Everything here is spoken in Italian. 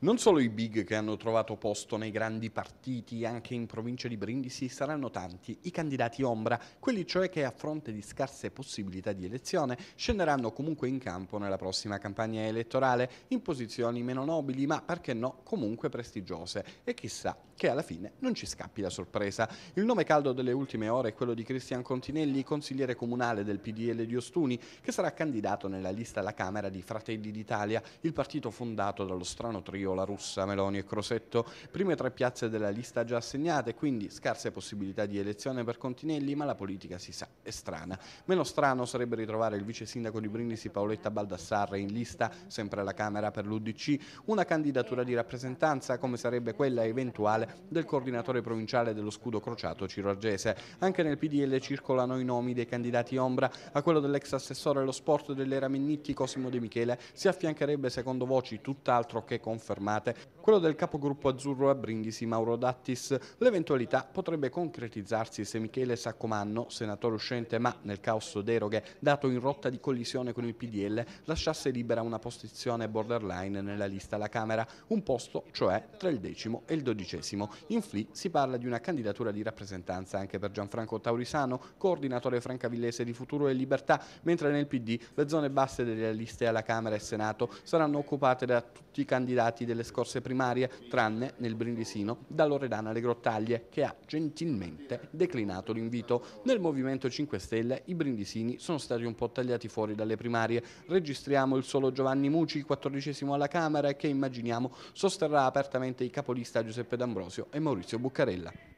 Non solo i big che hanno trovato posto nei grandi partiti, anche in provincia di Brindisi saranno tanti i candidati ombra, quelli cioè che a fronte di scarse possibilità di elezione scenderanno comunque in campo nella prossima campagna elettorale, in posizioni meno nobili ma perché no comunque prestigiose e chissà che alla fine non ci scappi la sorpresa. Il nome caldo delle ultime ore è quello di Cristian Continelli, consigliere comunale del PDL di Ostuni, che sarà candidato nella lista alla Camera di Fratelli d'Italia, il partito fondato dallo strano trio Cario, La Russa, Meloni e Crosetto, prime tre piazze della lista già assegnate, quindi scarse possibilità di elezione per Continelli, ma la politica si sa, è strana. Meno strano sarebbe ritrovare il vice sindaco di Brindisi Paoletta Baldassarre in lista, sempre alla Camera per l'Udc, una candidatura di rappresentanza come sarebbe quella eventuale del coordinatore provinciale dello scudo crociato Ciro Argese. Anche nel PDL circolano i nomi dei candidati ombra, a quello dell'ex assessore allo sport dell'era Minniti Cosimo De Michele si affiancherebbe secondo voci tutt'altro che confermato armate. Quello del capogruppo azzurro a Brindisi, Mauro Dattis. L'eventualità potrebbe concretizzarsi se Michele Saccomanno, senatore uscente ma nel caos deroghe, dato in rotta di collisione con il PDL, lasciasse libera una posizione borderline nella lista alla Camera, un posto cioè tra il decimo e il dodicesimo. In FLI si parla di una candidatura di rappresentanza anche per Gianfranco Taurisano, coordinatore francavillese di Futuro e Libertà, mentre nel PD le zone basse delle liste alla Camera e Senato saranno occupate da tutti i candidati delle scorse primarie, tranne nel Brindisino, da Loredana Le Grottaglie, che ha gentilmente declinato l'invito. Nel Movimento 5 Stelle i brindisini sono stati un po' tagliati fuori dalle primarie. Registriamo il solo Giovanni Muci, 14 alla Camera, che immaginiamo sosterrà apertamente i capolista Giuseppe D'Ambrosio e Maurizio Buccarella.